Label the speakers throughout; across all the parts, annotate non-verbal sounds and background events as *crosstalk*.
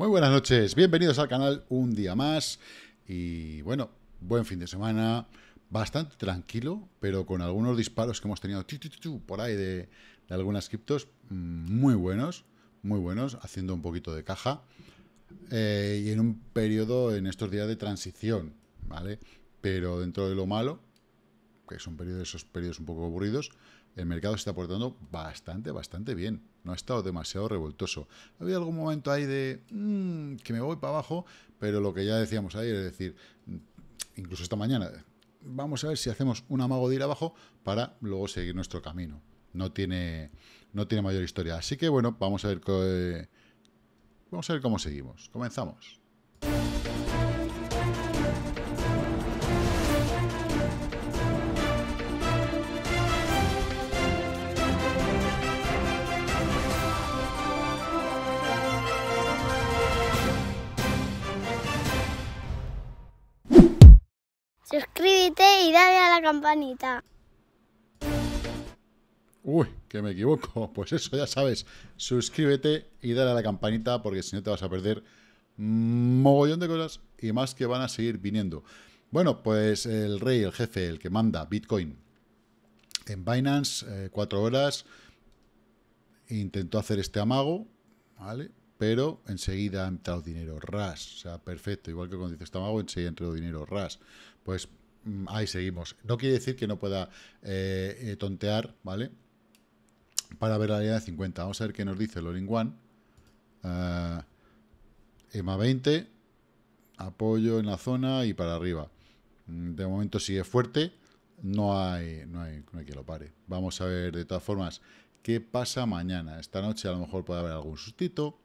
Speaker 1: Muy buenas noches, bienvenidos al canal un día más y bueno, buen fin de semana, bastante tranquilo, pero con algunos disparos que hemos tenido por ahí de, algunas criptos mm, muy buenos, muy buenos, haciendo un poquito de caja eh, y en un periodo en estos días de transición, ¿vale? Pero dentro de lo malo, que son periodos, esos periodos un poco aburridos, el mercado se está portando bastante, bastante bien. No ha estado demasiado revoltoso. Había algún momento ahí de mm, que me voy para abajo, pero lo que ya decíamos ayer, es decir, mm, incluso esta mañana, vamos a ver si hacemos un amago de ir abajo para luego seguir nuestro camino. No tiene, no tiene mayor historia. Así que bueno, vamos a ver, eh, vamos a ver cómo seguimos. Comenzamos. suscríbete y dale a la campanita. Uy, que me equivoco. *laughs* Pues eso ya sabes. Suscríbete y dale a la campanita porque si no te vas a perder mogollón de cosas y más que van a seguir viniendo. Bueno, pues el rey, el jefe, el que manda Bitcoin en Binance, eh, cuatro horas, intentó hacer este amago, ¿vale? Pero enseguida ha entrado dinero, ras, o sea, perfecto, igual que cuando dice este amago, enseguida entrado dinero, ras pues mm, ahí seguimos. No quiere decir que no pueda eh, eh, tontear, ¿vale? Para ver la línea de 50. Vamos a ver qué nos dice Loring One. Ah, EMA 20. Apoyo en la zona y para arriba. Mm, de momento sigue fuerte. No hay, que lo pare. Vamos a ver de todas formas qué pasa mañana. Esta noche a lo mejor puede haber algún sustito.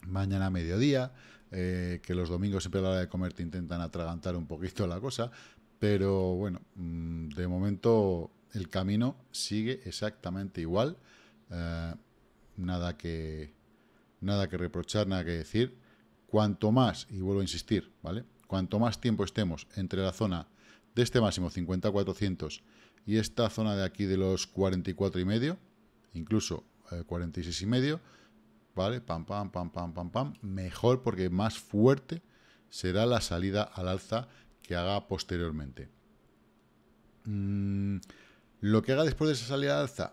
Speaker 1: Mañana mediodía. Eh, que los domingos siempre a la hora de comer te intentan atragantar un poquito la cosa, pero bueno, mm, de momento el camino sigue exactamente igual, eh, nada, que, nada que reprochar, nada que decir. Cuanto más, y vuelvo a insistir, ¿vale? Cuanto más tiempo estemos entre la zona de este máximo 50-400 y esta zona de aquí de los 44 y medio, incluso 46 eh, y medio, ¿vale? Pam, pam, pam, pam, pam, pam. Mejor porque más fuerte será la salida al alza que haga posteriormente. Mm, lo que haga después de esa salida al alza,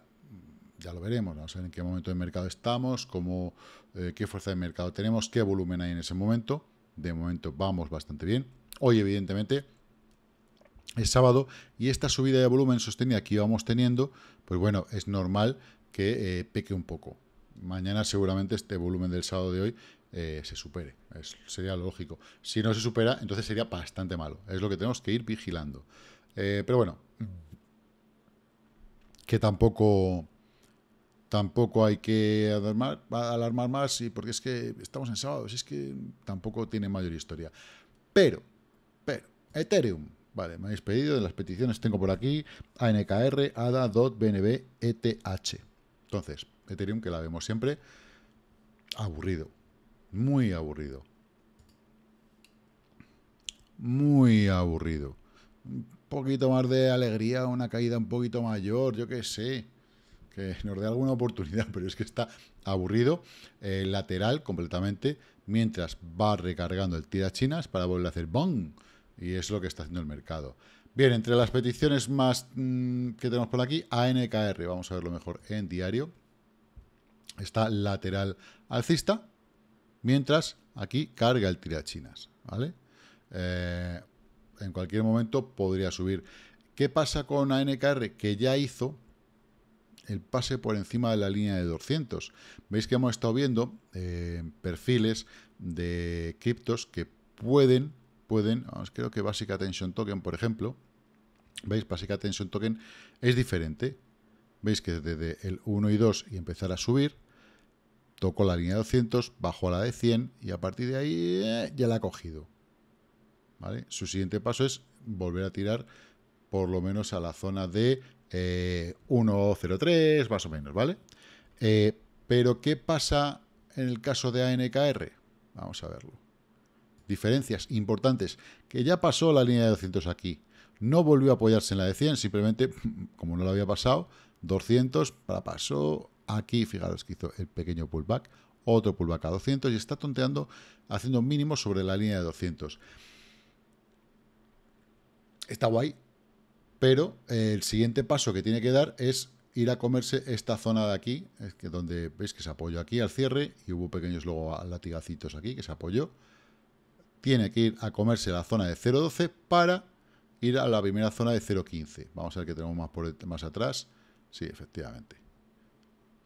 Speaker 1: ya lo veremos. Vamos a ver en qué momento de mercado estamos, eh, qué fuerza de mercado tenemos, qué volumen hay en ese momento. De momento vamos bastante bien. Hoy, evidentemente, es sábado y esta subida de volumen sostenida que íbamos teniendo, pues bueno, es normal que eh, peque un poco mañana seguramente este volumen del sábado de hoy eh, se supere. sería lógico. Si no se supera, entonces sería bastante malo. Es lo que tenemos que ir vigilando. Eh, pero bueno, que tampoco tampoco hay que alarmar, alarmar más, y porque es que estamos en sábado, si es que tampoco tiene mayor historia. Pero, pero, Ethereum, Vale, me habéis pedido de las peticiones, tengo por aquí ANKR, ADA, DOT, BNB, ETH. Entonces, Ethereum, que la vemos siempre, aburrido, muy aburrido. Muy aburrido. Un poquito más de alegría, una caída un poquito mayor, yo qué sé. Que nos dé alguna oportunidad, pero es que está aburrido, eh, lateral completamente, mientras va recargando el chinas para volver a hacer ¡bong! Y es lo que está haciendo el mercado. Bien, entre las peticiones más mm, que tenemos por aquí, ANKR, vamos a verlo mejor en diario está lateral alcista, mientras aquí carga el tirachinas, ¿vale? Eh, en cualquier momento podría subir. ¿Qué pasa con ANKR? Que ya hizo el pase por encima de la línea de 200. Veis que hemos estado viendo eh, perfiles de criptos que pueden, pueden, creo que Basic Attention Token, por ejemplo, veis, Basic Attention Token es diferente. Veis que desde el 1 y 2 y empezar a subir, Tocó la línea de 200, bajó a la de 100 y a partir de ahí eh, ya la ha cogido. ¿Vale? Su siguiente paso es volver a tirar por lo menos a la zona de 1.03, eh, más o menos, ¿vale? Eh, pero, ¿qué pasa en el caso de ANKR? Vamos a verlo. Diferencias importantes, que ya pasó la línea de 200 aquí. No volvió a apoyarse en la de 100, simplemente, *laughs* como no lo había pasado, 200 para pasó Aquí, fijaros que hizo el pequeño pullback, otro pullback a 200 y está tonteando haciendo mínimo sobre la línea de 200. Está guay, pero eh, el siguiente paso que tiene que dar es ir a comerse esta zona de aquí, es que donde veis que se apoyó aquí al cierre y hubo pequeños luego latigacitos aquí que se apoyó. Tiene que ir a comerse la zona de 0.12 para ir a la primera zona de 0.15. Vamos a ver que tenemos más, por, más atrás. Sí, efectivamente.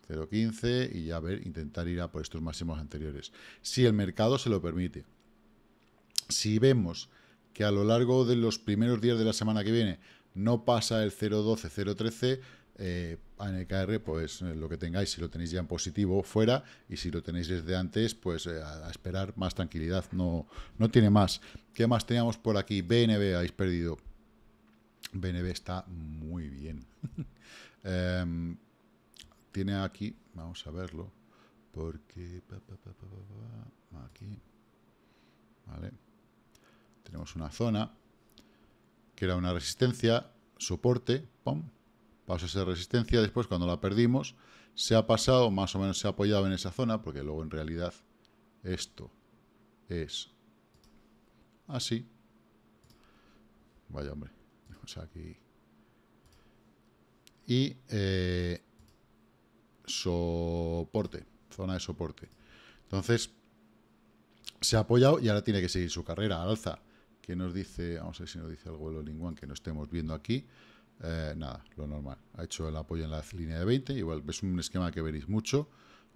Speaker 1: 0.15 y ya ver, intentar ir a por estos máximos anteriores. Si el mercado se lo permite. Si vemos que a lo largo de los primeros días de la semana que viene no pasa el 0.12, 0.13, eh, en el pues eh, lo que tengáis, si lo tenéis ya en positivo, fuera, y si lo tenéis desde antes, pues eh, a, esperar más tranquilidad, no, no tiene más. ¿Qué más teníamos por aquí? BNB, habéis perdido. BNB está muy bien. *laughs* Em, tiene aquí, vamos a verlo, porque aquí, ¿vale? Tenemos una zona que era una resistencia, soporte, Pum. paso esa resistencia, después cuando la perdimos, se ha pasado, más o menos se ha apoyado en esa zona, porque luego en realidad esto es así. Vaya hombre, Vamos *laughs* aquí. Y eh, soporte, zona de soporte. Entonces, se ha apoyado y ahora tiene que seguir su carrera alza. Que nos dice, vamos a ver si nos dice algo el Lingwan que no estemos viendo aquí. Eh, nada, lo normal. Ha hecho el apoyo en la línea de 20. Igual es un esquema que veréis mucho.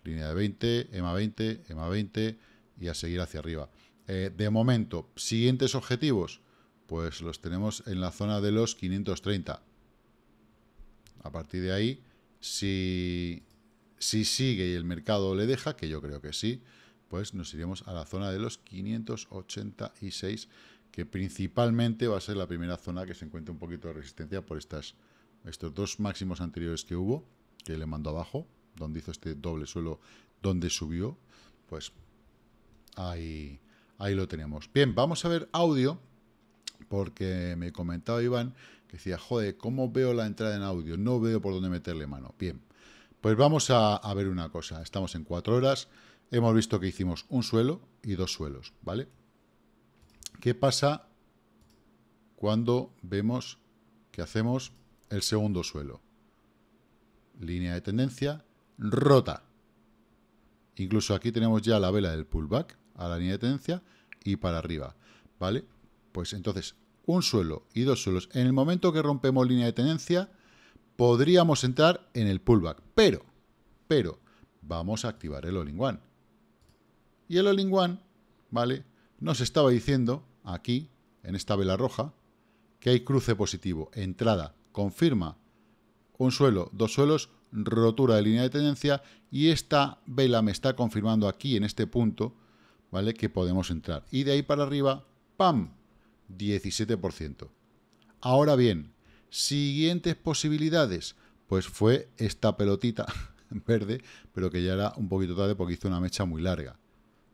Speaker 1: Línea de 20, EMA 20, EMA 20 y a seguir hacia arriba. Eh, de momento, siguientes objetivos, pues los tenemos en la zona de los 530. A partir de ahí, si si sigue y el mercado le deja, que yo creo que sí, pues nos iremos a la zona de los 586, que principalmente va a ser la primera zona que se encuentra un poquito de resistencia por estas, estos dos máximos anteriores que hubo, que le mandó abajo, donde hizo este doble suelo, donde subió, pues ahí, ahí lo tenemos. Bien, vamos a ver audio, porque me comentaba Iván que decía, joder, ¿cómo veo la entrada en audio? No veo por dónde meterle mano. Bien, pues vamos a, ver una cosa. Estamos en cuatro horas. Hemos visto que hicimos un suelo y dos suelos, ¿vale? ¿Qué pasa cuando vemos que hacemos el segundo suelo? Línea de tendencia rota. Incluso aquí tenemos ya la vela del pullback a la línea de tendencia y para arriba, ¿vale? Pues entonces, un suelo y dos suelos. En el momento que rompemos línea de tendencia, podríamos entrar en el pullback. Pero, pero, vamos a activar el all One. Y el all One, ¿vale? Nos estaba diciendo aquí, en esta vela roja, que hay cruce positivo, entrada, confirma un suelo, dos suelos, rotura de línea de tendencia y esta vela me está confirmando aquí en este punto, ¿vale? Que podemos entrar. Y de ahí para arriba, ¡pam! 17%. Ahora bien, Siguientes posibilidades. Pues fue esta pelotita *laughs* verde, pero que ya era un poquito tarde porque hizo una mecha muy larga.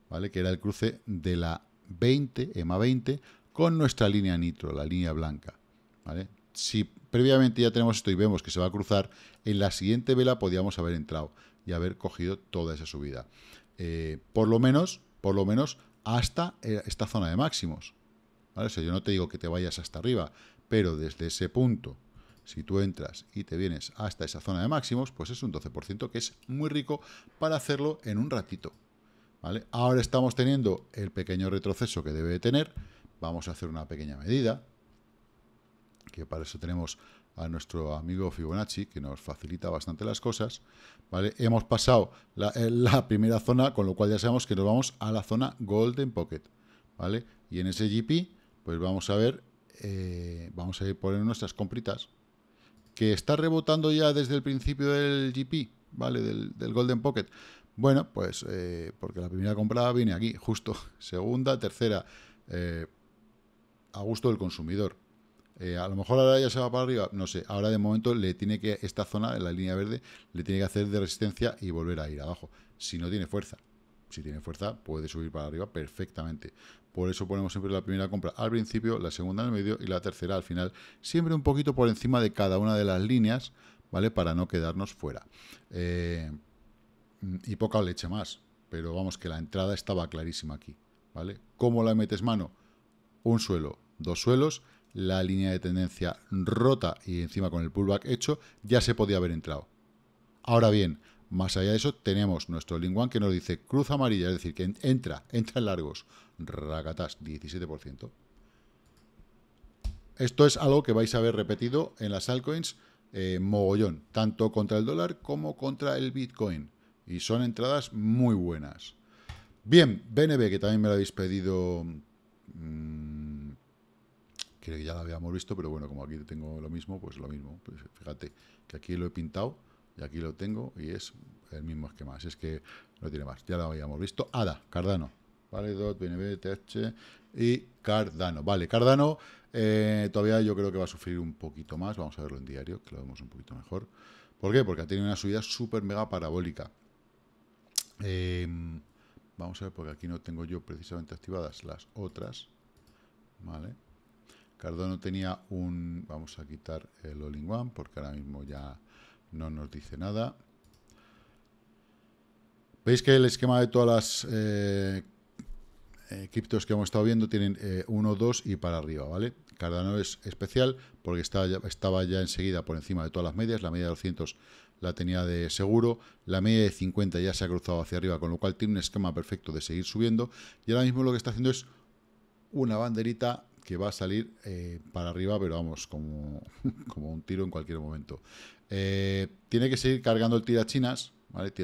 Speaker 1: ¿Vale? Que era el cruce de la 20, EMA 20, con nuestra línea nitro, la línea blanca. ¿Vale? Si previamente ya tenemos esto y vemos que se va a cruzar, en la siguiente vela podíamos haber entrado y haber cogido toda esa subida. Eh, por lo menos, por lo menos hasta eh, esta zona de máximos. ¿Vale? O yo no te digo que te vayas hasta arriba, pero desde ese punto, si tú entras y te vienes hasta esa zona de máximos, pues es un 12% que es muy rico para hacerlo en un ratito. ¿vale? Ahora estamos teniendo el pequeño retroceso que debe tener, vamos a hacer una pequeña medida, que para eso tenemos a nuestro amigo Fibonacci, que nos facilita bastante las cosas, ¿vale? Hemos pasado la, eh, primera zona, con lo cual ya sabemos que nos vamos a la zona Golden Pocket, ¿vale? Y en ese GP, pues vamos a ver eh, vamos a ir poner nuestras compritas, que está rebotando ya desde el principio del GP, ¿vale? Del, Golden Pocket. Bueno, pues eh, porque la primera comprada viene aquí, justo. *laughs* Segunda, tercera, eh, a gusto del consumidor. a lo mejor ahora ya se va para arriba, no sé. Ahora de momento le tiene que, esta zona en la línea verde, le tiene que hacer de resistencia y volver a ir abajo. Si no tiene fuerza, si tiene fuerza, puede subir para arriba perfectamente. Por eso ponemos siempre la primera compra al principio, la segunda en el medio y la tercera al final, siempre un poquito por encima de cada una de las líneas, ¿vale? Para no quedarnos fuera. Eh, y poca leche más, pero vamos que la entrada estaba clarísima aquí, ¿vale? ¿Cómo la metes mano? Un suelo, dos suelos, la línea de tendencia rota y encima con el pullback hecho, ya se podía haber entrado. Ahora bien, más allá de eso, tenemos nuestro linguan que nos dice cruz amarilla, es decir, que entra, entra en largos racatas, 17%. Esto es algo que vais a ver repetido en las altcoins eh, mogollón, tanto contra el dólar como contra el Bitcoin. Y son entradas muy buenas. Bien, BNB, que también me lo habéis pedido... Mm, creo que ya lo habíamos visto, pero bueno, como aquí tengo lo mismo, pues lo mismo. Pues fíjate que aquí lo he pintado y aquí lo tengo y es el mismo esquema. es que no tiene más, ya lo habíamos visto. ADA, Cardano. Vale, DOT, BNB, TH y Cardano. Vale, Cardano eh, todavía yo creo que va a sufrir un poquito más. Vamos a verlo en diario, que lo vemos un poquito mejor. ¿Por qué? Porque ha tenido una subida súper mega parabólica. Em, vamos a ver, porque aquí no tengo yo precisamente activadas las otras. Vale. Cardano tenía un... Vamos a quitar el all in one porque ahora mismo ya no nos dice nada. Veis que el esquema de todas las eh, Cryptos criptos que hemos estado viendo tienen 1, eh, 2 y para arriba, ¿vale? Cardano es especial porque estaba ya enseguida por encima de todas las medias, la media de 200 la tenía de seguro, la media de 50 ya se ha cruzado hacia arriba, con lo cual tiene un esquema perfecto de seguir subiendo y ahora mismo lo que está haciendo es una banderita que va a salir eh, para arriba, pero vamos, como, *laughs* como un tiro en cualquier momento. Eh, tiene que seguir cargando el tirachinas,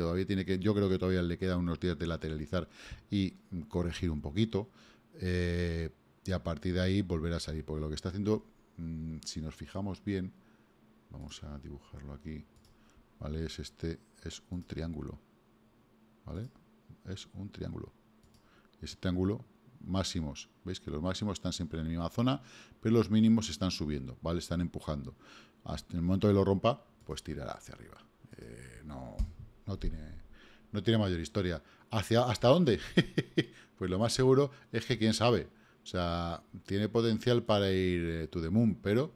Speaker 1: Todavía tiene que, yo creo que todavía le quedan unos días de lateralizar y corregir un poquito. Eh, y a partir de ahí volver a salir, porque lo que está haciendo, mm, si nos fijamos bien, vamos a dibujarlo aquí, ¿vale? Es este, es un triángulo, ¿vale? Es un triángulo. Ese triángulo, máximos, ¿veis? Que los máximos están siempre en la misma zona, pero los mínimos están subiendo, ¿vale? Están empujando. Hasta el momento que lo rompa, pues tirará hacia arriba. Eh, no, no tiene, no tiene mayor historia. ¿Hacia, ¿Hasta dónde? *laughs* pues lo más seguro es que quién sabe. O sea, tiene potencial para ir eh, to the moon, pero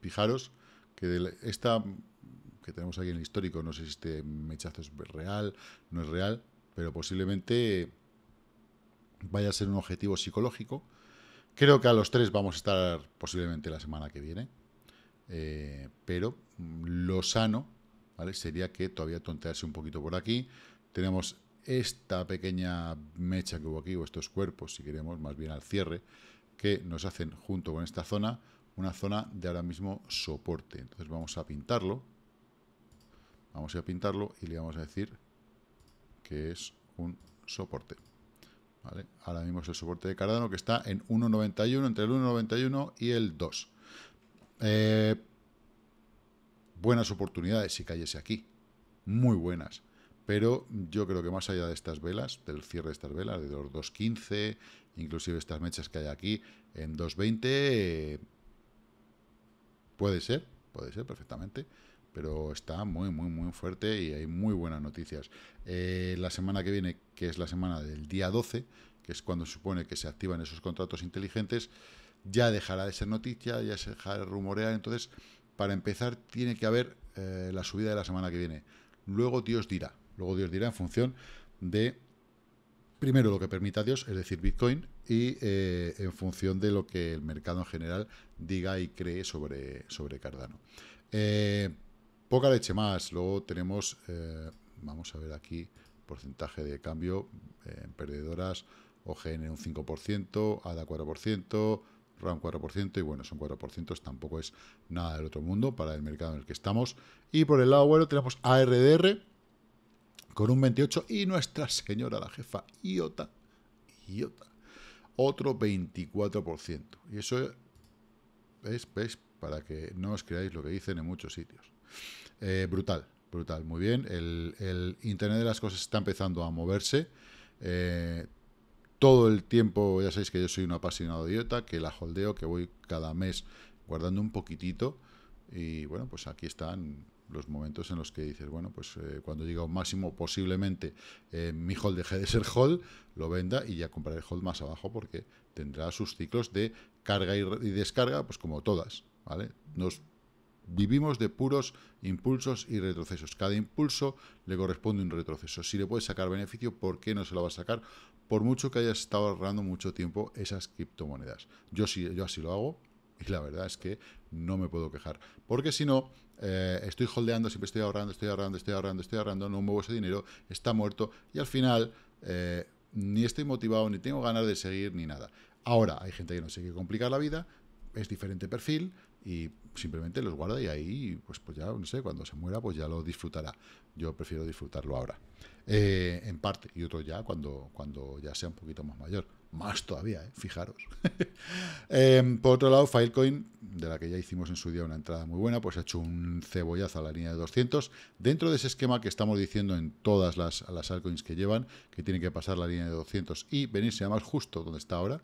Speaker 1: fijaros que esta que tenemos aquí en el histórico, no sé si este mechazo es real, no es real, pero posiblemente vaya a ser un objetivo psicológico. Creo que a los tres vamos a estar posiblemente la semana que viene, eh, pero lo sano Sería que todavía tontearse un poquito por aquí. Tenemos esta pequeña mecha que hubo aquí, o estos cuerpos, si queremos, más bien al cierre, que nos hacen junto con esta zona, una zona de ahora mismo soporte. Entonces vamos a pintarlo, vamos a, pintarlo y le vamos a decir que es un soporte. Ahora mismo es el soporte de Cardano que está en 1.91, entre el 1.91 y el 2 buenas oportunidades si cayese aquí, muy buenas. Pero yo creo que más allá de estas velas, del cierre de estas velas, de los 2.15, inclusive estas mechas que hay aquí, en 2.20 puede ser, puede ser perfectamente, pero está muy, muy, muy fuerte y hay muy buenas noticias. Eh, la semana que viene, que es la semana del día 12, que es cuando se supone que se activan esos contratos inteligentes, ya dejará de ser noticia, ya se dejará de rumorear, entonces para empezar tiene que haber eh, la subida de la semana que viene. Luego Dios dirá, luego Dios dirá en función de, primero lo que permita Dios, es decir, Bitcoin, y eh, en función de lo que el mercado en general diga y cree sobre, sobre Cardano. Eh, poca leche más, luego tenemos, vamos a ver aquí, porcentaje de cambio en perdedoras, OGN un 5%, ADA 4%, un 4%, y bueno, son 4%, tampoco es nada del otro mundo para el mercado en el que estamos. Y por el lado bueno tenemos ARDR con un 28% y Nuestra Señora, la jefa IOTA, IOTA, otro 24%. Y eso es, para que no os creáis lo que dicen en muchos sitios. Eh, brutal, brutal, muy bien. El, Internet de las cosas está empezando a moverse. Eh, todo el tiempo, ya sabéis que yo soy un apasionado de que la holdeo, que voy cada mes guardando un poquitito. Y bueno, pues aquí están los momentos en los que dices, bueno, pues eh, cuando llega un máximo, posiblemente eh, mi hold deje de ser hold, lo venda y ya compraré hold más abajo porque tendrá sus ciclos de carga y, descarga, pues como todas, ¿vale? Nos vivimos de puros impulsos y retrocesos. Cada impulso le corresponde un retroceso. Si le puedes sacar beneficio, ¿por qué no se lo vas a sacar? Por mucho que hayas estado ahorrando mucho tiempo esas criptomonedas. Yo, sí, yo así lo hago y la verdad es que no me puedo quejar. Porque si no, eh, estoy holdeando, siempre estoy ahorrando, estoy ahorrando, estoy ahorrando, estoy ahorrando, no muevo ese dinero, está muerto y al final eh, ni estoy motivado, ni tengo ganas de seguir, ni nada. Ahora, hay gente que no sé qué complicar la vida, es diferente perfil, y simplemente los guarda y ahí, pues, pues ya, no sé, cuando se muera, pues ya lo disfrutará. Yo prefiero disfrutarlo ahora, eh, en parte, y otro ya cuando, cuando ya sea un poquito más mayor. Más todavía, ¿eh? fijaros. *laughs* Em, por otro lado, Filecoin, de la que ya hicimos en su día una entrada muy buena, pues ha hecho un cebollazo a la línea de 200. Dentro de ese esquema que estamos diciendo en todas las, las altcoins que llevan, que tienen que pasar la línea de 200 y venirse a más justo donde está ahora,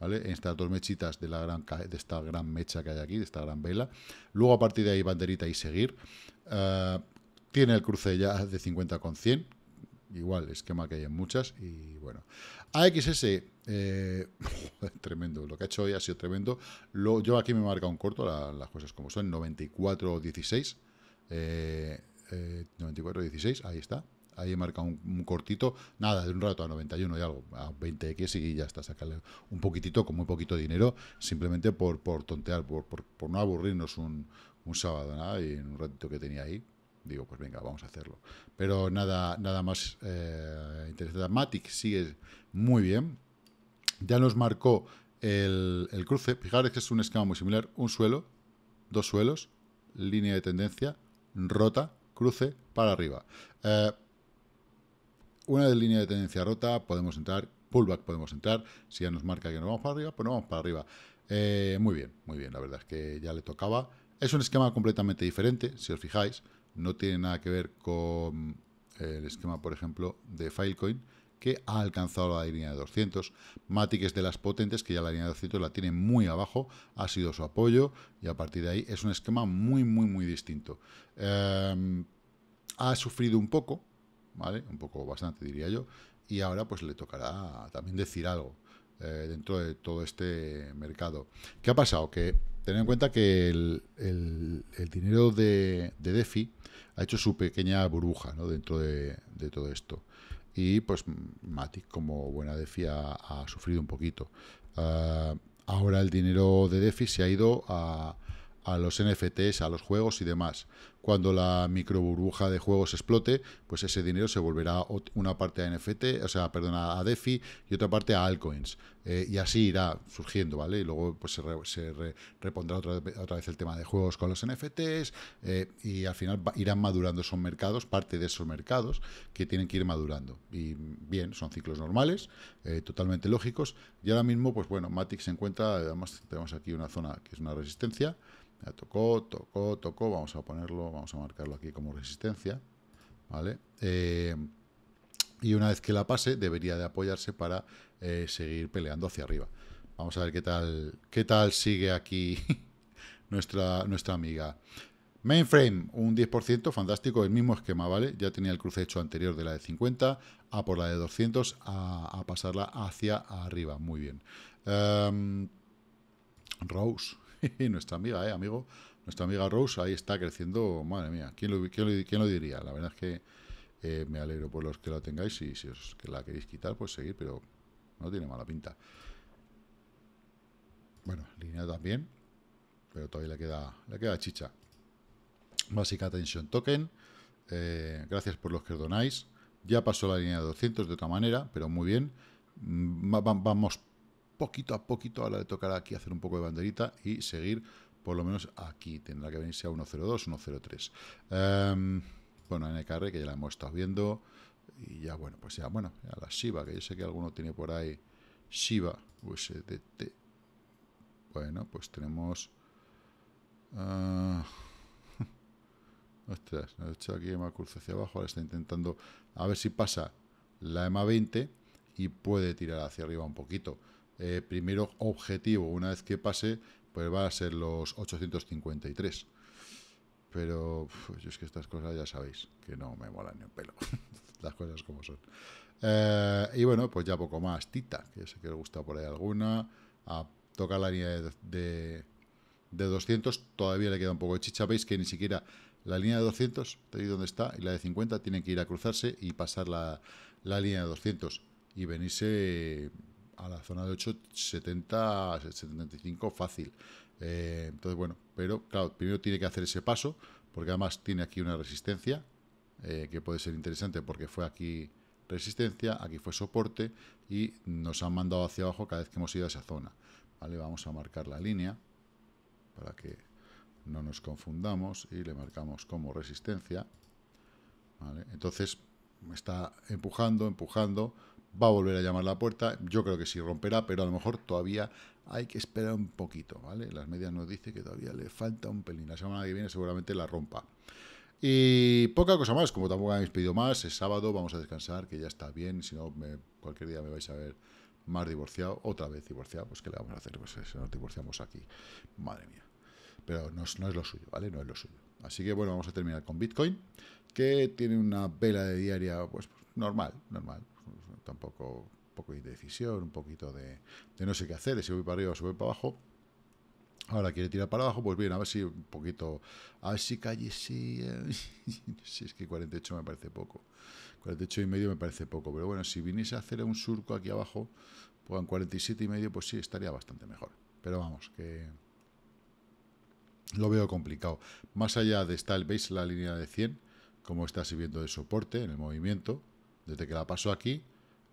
Speaker 1: estas dos mechitas de, la gran, de esta gran mecha que hay aquí, de esta gran vela. Luego a partir de ahí banderita y seguir. Eh, tiene el cruce ya de 50 con 100. Igual, esquema que hay en muchas. Y bueno. AXS, eh, *laughs* tremendo. Lo que ha hecho hoy ha sido tremendo. Lo, yo aquí me he marcado un corto, las cosas como son. 94-16. 94-16, eh, ahí está. Ahí he marcado un, cortito, nada, de un rato a 91 y algo, a 20x y ya está, sacarle un poquitito con muy poquito dinero, simplemente por, por tontear, por, no aburrirnos un, un sábado, nada, y en un ratito que tenía ahí, digo, pues venga, vamos a hacerlo. Pero nada, nada más eh, interesante. Matic sigue muy bien. Ya nos marcó el, el cruce. Fijaros que es un esquema muy similar. Un suelo, dos suelos, línea de tendencia, rota, cruce, para arriba. Eh, una de línea de tendencia rota, podemos entrar. Pullback podemos entrar. Si ya nos marca que nos vamos para arriba, pues nos vamos para arriba. Eh, muy bien, muy bien. La verdad es que ya le tocaba. Es un esquema completamente diferente, si os fijáis. No tiene nada que ver con eh, el esquema, por ejemplo, de Filecoin, que ha alcanzado la línea de 200. Matic es de las potentes, que ya la línea de 200 la tiene muy abajo, ha sido su apoyo, y a partir de ahí es un esquema muy, muy, muy distinto. Em, ha sufrido un poco, ¿vale? Un poco bastante, diría yo. Y ahora pues le tocará también decir algo eh, dentro de todo este mercado. ¿Qué ha pasado? Que tener en cuenta que el, dinero de, DeFi ha hecho su pequeña burbuja ¿no? dentro de, todo esto. Y pues Matic, como buena DeFi, ha, sufrido un poquito. Ah, ahora el dinero de DeFi se ha ido a, a los NFTs, a los juegos y demás. Cuando la micro burbuja de juegos explote, pues ese dinero se volverá una parte a NFT, o sea, perdona, a DeFi y otra parte a Alcoins, eh, y así irá surgiendo, ¿vale? Y luego pues se, repondrá otra, vez el tema de juegos con los NFTs eh, y al final irán madurando esos mercados, parte de esos mercados que tienen que ir madurando. Y bien, son ciclos normales, eh, totalmente lógicos. Y ahora mismo, pues bueno, Matic se encuentra, además tenemos aquí una zona que es una resistencia, ya tocó, tocó, tocó. Vamos a ponerlo, vamos a marcarlo aquí como resistencia. ¿Vale? Eh, y una vez que la pase, debería de apoyarse para eh, seguir peleando hacia arriba. Vamos a ver qué tal, qué tal sigue aquí *laughs* nuestra, nuestra amiga. Mainframe, un 10%, fantástico, el mismo esquema, ¿vale? Ya tenía el cruce hecho anterior de la de 50, a por la de 200, a, pasarla hacia arriba, muy bien. Em, Rose, *laughs* nuestra amiga, eh, amigo, nuestra amiga Rose ahí está creciendo, madre mía, ¿quién lo, diría? La verdad es que eh, me alegro por los que la tengáis y si os que la queréis quitar, pues seguir, pero no tiene mala pinta. Bueno, línea también, pero todavía le queda, le queda chicha. Básica Attention Token, eh, gracias por los que donáis. Ya pasó la línea de 200 de otra manera, pero muy bien. Mm, vamos poquito a poquito, a la de tocar aquí hacer un poco de banderita y seguir por lo menos aquí. Tendrá que venirse a 1.02, 1.03. Em, bueno, NKR, que ya la hemos estado viendo. Y ya, bueno, pues ya, bueno, a la Shiva, que yo sé que alguno tiene por ahí Shiva USDT. Bueno, pues tenemos... Ah, *laughs* ostras, nos he hecho aquí EMA Cruz hacia abajo, ahora está intentando... A ver si pasa la EMA 20 y puede tirar hacia arriba un poquito. Eh, primero objetivo, una vez que pase, pues va a ser los 853. Pero es que estas cosas ya sabéis que no me molan ni un pelo. *laughs* Las cosas como son. Eh, y bueno, pues ya poco más. Tita, que sé que os gusta por ahí alguna. A ah, tocar la línea de, de, 200. Todavía le queda un poco de chicha. Veis que ni siquiera la línea de 200, ahí dónde está, y la de 50 tienen que ir a cruzarse y pasar la, la línea de 200 y venirse a la zona de 870, 75 fácil. Eh, entonces, bueno, pero claro, primero tiene que hacer ese paso, porque además tiene aquí una resistencia, eh, que puede ser interesante porque fue aquí resistencia, aquí fue soporte y nos han mandado hacia abajo cada vez que hemos ido a esa zona. Vale, vamos a marcar la línea para que no nos confundamos y le marcamos como resistencia. Vale, entonces está empujando, empujando, va a volver a llamar la puerta, yo creo que sí romperá, pero a lo mejor todavía hay que esperar un poquito, ¿vale? Las medias nos dicen que todavía le falta un pelín, la semana que viene seguramente la rompa. Y poca cosa más, como tampoco habéis pedido más, es sábado, vamos a descansar, que ya está bien, si no, cualquier día me vais a ver más divorciado, otra vez divorciado, pues ¿qué le vamos a hacer? Pues eh, nos divorciamos aquí, madre mía. Pero no, no es lo suyo, ¿vale? No es lo suyo. Así que bueno, vamos a terminar con Bitcoin, que tiene una vela de diaria, pues, pues normal, normal, un poco de indecisión, un poquito de, no sé qué hacer, si voy para arriba o voy para abajo. Ahora quiere tirar para abajo, pues bien, a ver si un poquito, a ver si calle, sí, eh. si *laughs* es que 48 me parece poco, 48 y medio me parece poco, pero bueno, si viniese a hacer un surco aquí abajo, pues en 47 y medio, pues sí, estaría bastante mejor, pero vamos, que lo veo complicado, más allá de estar, veis la línea de 100, como está sirviendo de soporte en el movimiento, desde que la paso aquí,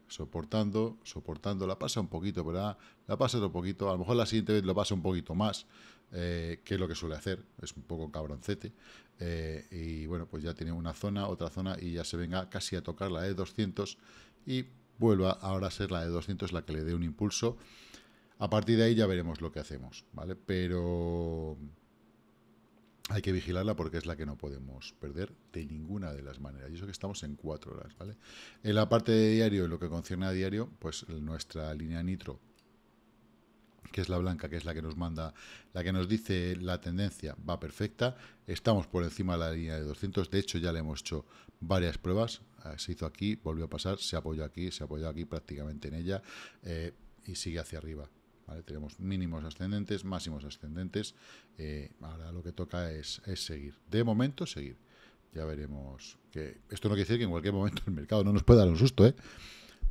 Speaker 1: soportando, soportando, la pasa un poquito, ¿verdad? La pasa otro poquito, a lo mejor la siguiente vez lo pasa un poquito más, eh, que es lo que suele hacer, es un poco cabroncete, eh, y bueno, pues ya tiene una zona, otra zona, y ya se venga casi a tocar la de 200, y vuelva ahora a ser la de 200 la que le dé un impulso, a partir de ahí ya veremos lo que hacemos, ¿vale? Pero hay que vigilarla porque es la que no podemos perder de ninguna de las maneras. Y eso que estamos en cuatro horas, ¿vale? En la parte de diario, en lo que concierne a diario, pues nuestra línea nitro, que es la blanca, que es la que nos manda, la que nos dice la tendencia, va perfecta. Estamos por encima de la línea de 200. De hecho, ya le hemos hecho varias pruebas. Eh, se hizo aquí, volvió a pasar, se apoyó aquí, se apoyó aquí prácticamente en ella eh, y sigue hacia arriba. Tenemos mínimos ascendentes, máximos ascendentes. Eh, ahora lo que toca es, seguir. De momento, seguir. Ya veremos. que Esto no quiere decir que en cualquier momento el mercado no nos pueda dar un susto, ¿eh?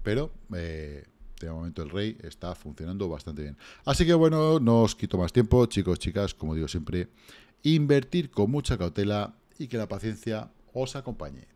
Speaker 1: Pero... Eh, de momento el rey está funcionando bastante bien. Así que bueno, no os quito más tiempo, chicos, chicas, como digo siempre, invertir con mucha cautela y que la paciencia os acompañe.